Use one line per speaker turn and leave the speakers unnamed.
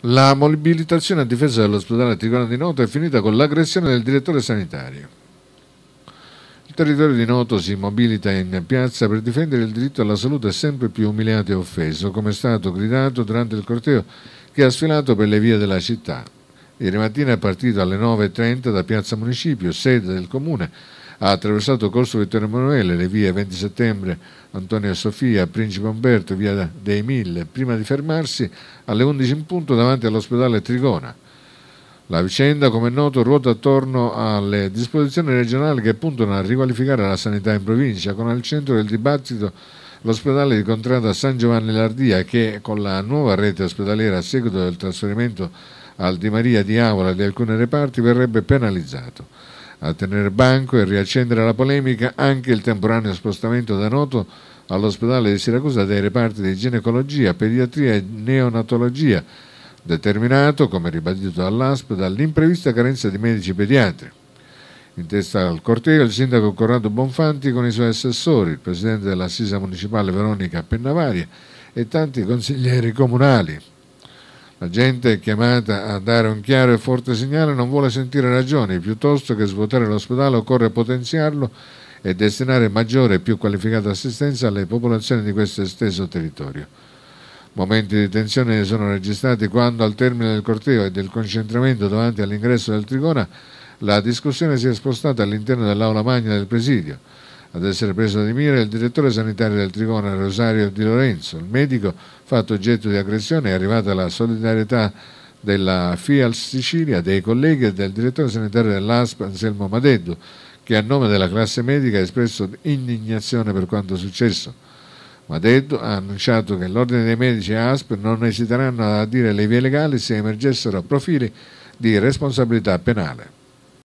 La mobilitazione a difesa dell'ospedale Ticona di Noto è finita con l'aggressione del direttore sanitario. Il territorio di Noto si mobilita in piazza per difendere il diritto alla salute sempre più umiliato e offeso, come è stato gridato durante il corteo che ha sfilato per le vie della città. Ieri mattina è partito alle 9.30 da Piazza Municipio, sede del comune, ha attraversato Corso Vittorio Emanuele, le vie 20 settembre, Antonia Sofia, Principe Umberto, via dei Mille, prima di fermarsi alle 11 in punto davanti all'ospedale Trigona. La vicenda, come è noto, ruota attorno alle disposizioni regionali che puntano a riqualificare la sanità in provincia, con al centro del dibattito l'ospedale di Contrada San Giovanni Lardia che con la nuova rete ospedaliera a seguito del trasferimento al Di Maria di Avola di alcuni reparti verrebbe penalizzato. A tenere banco e riaccendere la polemica anche il temporaneo spostamento da Noto all'ospedale di Siracusa dei reparti di ginecologia, pediatria e neonatologia, determinato, come ribadito dall'ASP, dall'imprevista carenza di medici pediatri. In testa al corteo il sindaco Corrado Bonfanti con i suoi assessori, il presidente dell'assisa municipale Veronica Pennavaria e tanti consiglieri comunali. La gente chiamata a dare un chiaro e forte segnale non vuole sentire ragioni, piuttosto che svuotare l'ospedale occorre potenziarlo e destinare maggiore e più qualificata assistenza alle popolazioni di questo esteso territorio. Momenti di tensione sono registrati quando al termine del corteo e del concentramento davanti all'ingresso del Trigona la discussione si è spostata all'interno dell'aula magna del presidio. Ad essere preso di mira il direttore sanitario del Trigone Rosario Di Lorenzo. Il medico, fatto oggetto di aggressione, è arrivata la solidarietà della FIAL Sicilia, dei colleghi e del direttore sanitario dell'ASP Anselmo Madeddu, che a nome della classe medica ha espresso indignazione per quanto successo. Madeddu ha annunciato che l'Ordine dei Medici e ASP non esiteranno a dire le vie legali se emergessero profili di responsabilità penale.